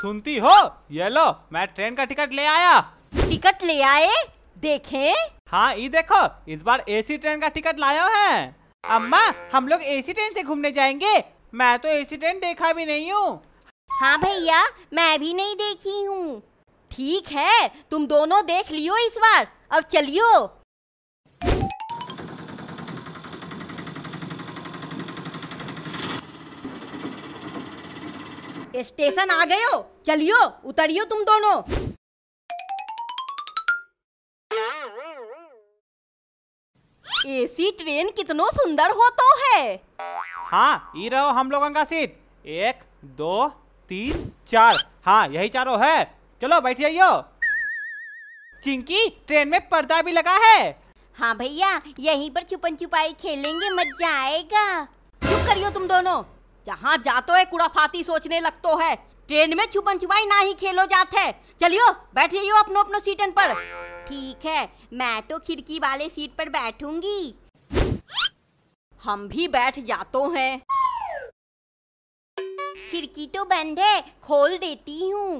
सुनती हो ये लो मैं ट्रेन का टिकट ले आया टिकट ले आए देखे हाँ ये देखो इस बार एसी ट्रेन का टिकट लाया है अम्मा हम लोग एसी ट्रेन से घूमने जाएंगे मैं तो एसी ट्रेन देखा भी नहीं हूँ हाँ भैया मैं भी नहीं देखी हूँ ठीक है तुम दोनों देख लियो इस बार अब चलियो स्टेशन आ गए हो चलियो उतरियो तुम दोनों एसी ट्रेन कितनो सुंदर हो तो है हाँ ये रहो हम लोगों का सीट एक दो तीन चार हाँ यही चारों है चलो बैठ जाइयो चिंकी ट्रेन में पर्दा भी लगा है हाँ भैया यहीं पर छुपन छुपाई खेलेंगे मजा आएगा चुप करियो तुम दोनों जहाँ जातो है कुड़ाफाती सोचने लगतो है ट्रेन में छुपन छुपाई ना ही खेलो जात है चलियो बैठ जाइयो अपनो अपनो सीटन पर ठीक है मैं तो खिड़की वाले सीट पर बैठूंगी हम भी बैठ जातो हैं खिड़की तो बंद है खोल देती हूँ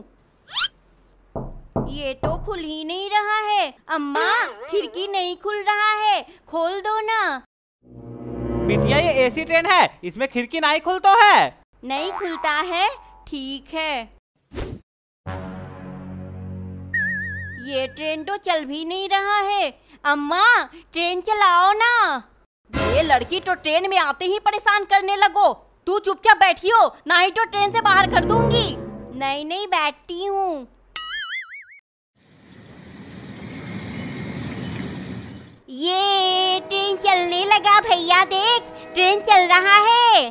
ये तो खुल ही नहीं रहा है अम्मा खिड़की नहीं खुल रहा है खोल दो ना बिटिया ये एसी ट्रेन है इसमें खिड़की नहीं खुलता है नहीं खुलता है ठीक है ये ट्रेन तो चल भी नहीं रहा है अम्मा ट्रेन चलाओ ना ये लड़की तो ट्रेन में आते ही परेशान करने लगो तू चुपचाप बैठियो ना ही तो ट्रेन से बाहर कर दूंगी नहीं नहीं बैठती हूँ ये ट्रेन चलने लगा भैया देख ट्रेन चल रहा है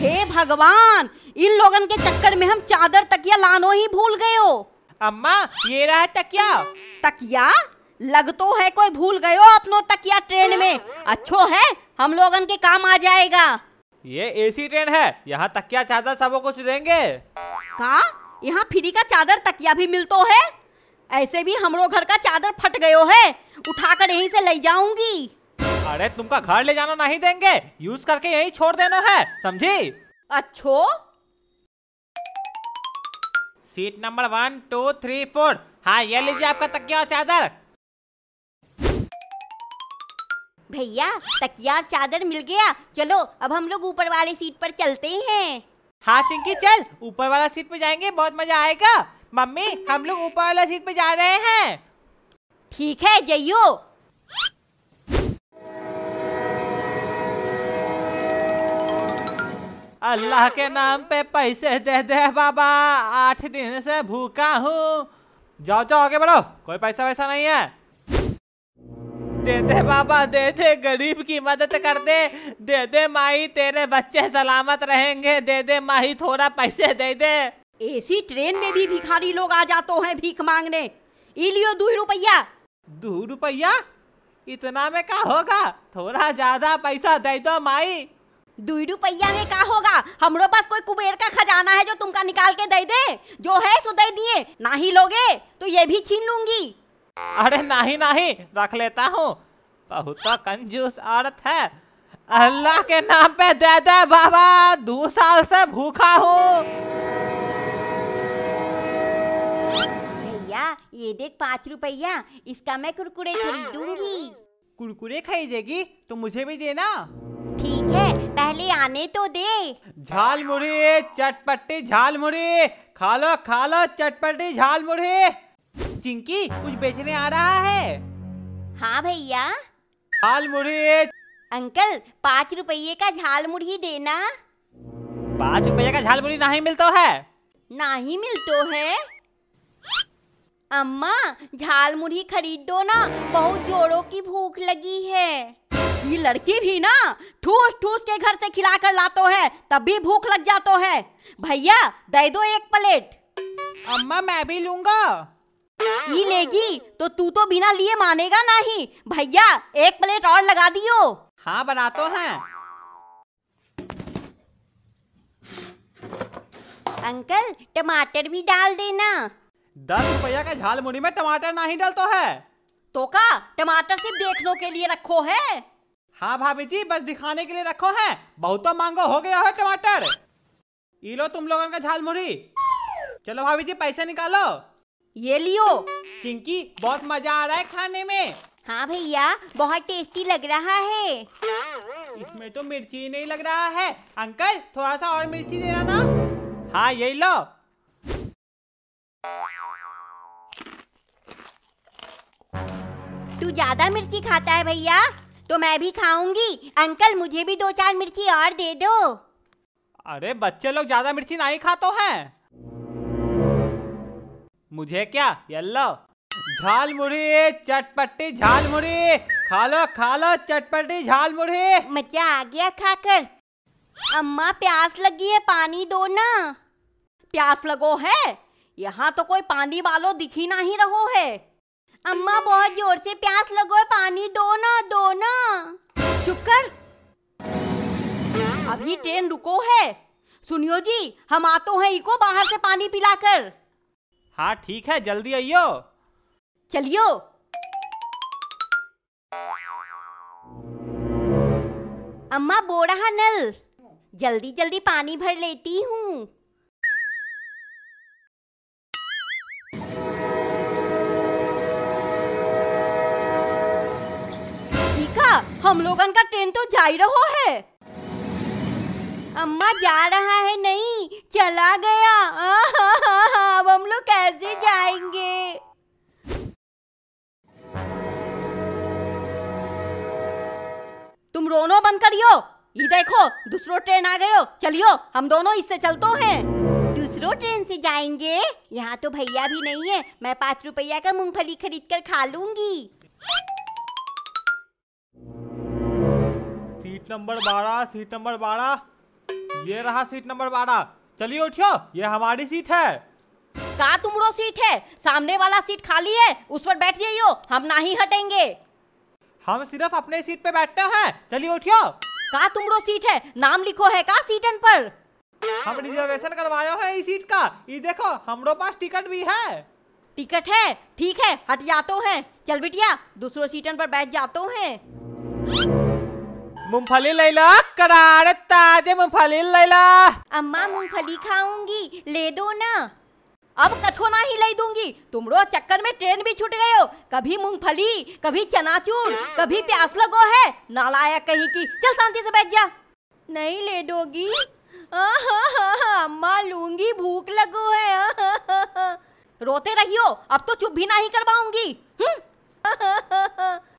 हे भगवान इन लोगों के चक्कर में हम चादर तकिया लानो ही भूल गए हो अम्मा ये रहा तकिया तकिया लग तो है कोई भूल गए हो अपनो तकिया ट्रेन में अच्छो है हम लोगन के काम आ जाएगा ये एसी ट्रेन है यहाँ तकिया चादर सबको कुछ देंगे का यहाँ फ्री का चादर तकिया भी मिलतो है ऐसे भी हमरो घर का चादर फट गयो है उठाकर यहीं से ले जाऊंगी अरे तुमका घर ले जाना नहीं देंगे यूज करके यहीं छोड़ देना है समझी अच्छो seat number one two three four हाँ ये लीजिए आपका तकिया और चादर भैया तकिया और चादर मिल गया चलो अब हम लोग ऊपर वाली सीट पर चलते हैं हाँ सिंकी चल ऊपर वाला सीट पे जाएंगे बहुत मजा आएगा मम्मी हम लोग ऊपर वाला सीट पे जा रहे हैं ठीक है जइयो अल्लाह के नाम पे पैसे दे दे बाबा आठ दिन से भूखा हूँ जाओ जाओ आगे बढ़ो कोई पैसा वैसा नहीं है दे दे बाबा दे दे गरीब की मदद कर दे दे दे माही तेरे बच्चे सलामत रहेंगे दे दे माही थोड़ा पैसे दे दे एसी ट्रेन में भी भिखारी लोग आ जाते हैं भीख मांगने इलियो दू रुपया दो रुपया इतना में का होगा थोड़ा ज्यादा पैसा दे दो माई दो रुपया में का होगा हमरो पास कोई कुबेर का खजाना है जो तुमका निकाल के दे दे जो है सो दे दिए ना ही लोगे तो ये भी छीन लूंगी अरे नहीं नहीं रख लेता हूँ बहुत कंजूस औरत है अल्लाह के नाम पे दे दे बाबा दो साल से भूखा हूँ भैया ये देख पाँच रुपया इसका मैं कुरकुरे खरीदूंगी कुरकुरे खरीदेगी तो मुझे भी देना ठीक है पहले आने तो दे झाल मुड़ी चटपटी झाल मुड़ी खा लो खा लो चटपटी झाल मुड़ी चिंकी कुछ बेचने आ रहा है हाँ भैया झाल मुढ़ी अंकल पाँच रुपये का झाल मुढ़ी देना पाँच रुपये का झाल मुढ़ी नहीं मिलता है नहीं मिलतो है अम्मा झाल मुढ़ी खरीद दो ना बहुत जोड़ों की भूख लगी है ये लड़की भी ना ठूस ठूस के घर से खिला कर लातो है तब भी भूख लग जातो है भैया दे दो एक प्लेट अम्मा मैं भी लूंगा ये लेगी तो तू तो बिना लिए मानेगा नहीं भैया एक प्लेट और लगा दियो हाँ बना तो है अंकल टमाटर भी डाल देना दस रुपया का झाल मुड़ी में टमाटर नहीं डलतो है तो का टमाटर सिर्फ देखने के लिए रखो है हाँ भाभी जी बस दिखाने के लिए रखो है बहुत तो मांगो हो गया है टमाटर ये लो तुम लोगों का झाल मुड़ी चलो भाभी जी पैसे निकालो ये लियो चिंकी बहुत मजा आ रहा है खाने में हाँ भैया बहुत टेस्टी लग रहा है इसमें तो मिर्ची नहीं लग रहा है अंकल थोड़ा सा और मिर्ची देना ना हाँ यही लो तू ज्यादा मिर्ची खाता है भैया तो मैं भी खाऊंगी अंकल मुझे भी दो चार मिर्ची और दे दो अरे बच्चे लोग ज्यादा मिर्ची नहीं खाते हैं मुझे क्या येल्लो झाल मुड़ी चटपटी झाल मुड़ी खा लो खा लो चटपटी झाल मुड़ी मजा आ गया खाकर अम्मा प्यास लगी है पानी दो ना प्यास लगो है यहाँ तो कोई पानी वालो दिखी ना ही रहो है अम्मा बहुत जोर से प्यास लगो है पानी दो ना दो ना चुप कर अभी ट्रेन रुको है सुनियो जी हम आते हैं इको बाहर से पानी पिलाकर हाँ ठीक है जल्दी आइयो चलियो अम्मा रहा नल जल्दी जल्दी पानी भर लेती हूँ हम लोगन का ट्रेन तो जा ही रहो है अम्मा जा रहा है नहीं चला गया अब हम लोग कैसे जाएंगे तुम रोनो बंद करियो ये देखो दूसरो ट्रेन आ गयो चलियो हम दोनों इससे चलते हैं दूसरो ट्रेन से जाएंगे यहाँ तो भैया भी नहीं है मैं पाँच रुपया का मूंगफली खरीद कर खा लूंगी सीट नंबर बारह सीट नंबर बारह ये रहा सीट नंबर बारह चलिए उठियो ये हमारी सीट है का तुमरो सीट है सामने वाला सीट खाली है उस पर बैठ जाइयो हम ना ही हटेंगे हम सिर्फ अपने सीट पे बैठते हैं चलिए उठियो का तुमरो सीट है नाम लिखो है का सीटन पर हम रिजर्वेशन करवाए है इस सीट का ये देखो हमरो पास टिकट भी है टिकट है ठीक है हट जाते हैं चल बिटिया दूसरो सीटन पर बैठ जाते हैं मूंगफली ले लो करार ताजे मूंगफली ले लो अम्मा मूंगफली खाऊंगी ले दो ना अब कछो ना ही ले दूंगी तुमरो चक्कर में ट्रेन भी छूट गयो कभी मूंगफली कभी चनाचूर कभी प्यास लगो है नालाया कहीं की चल शांति से बैठ जा नहीं ले दोगी अम्मा लूंगी भूख लगो है रोते रहियो अब तो चुप भी ना ही करवाऊंगी हम्म।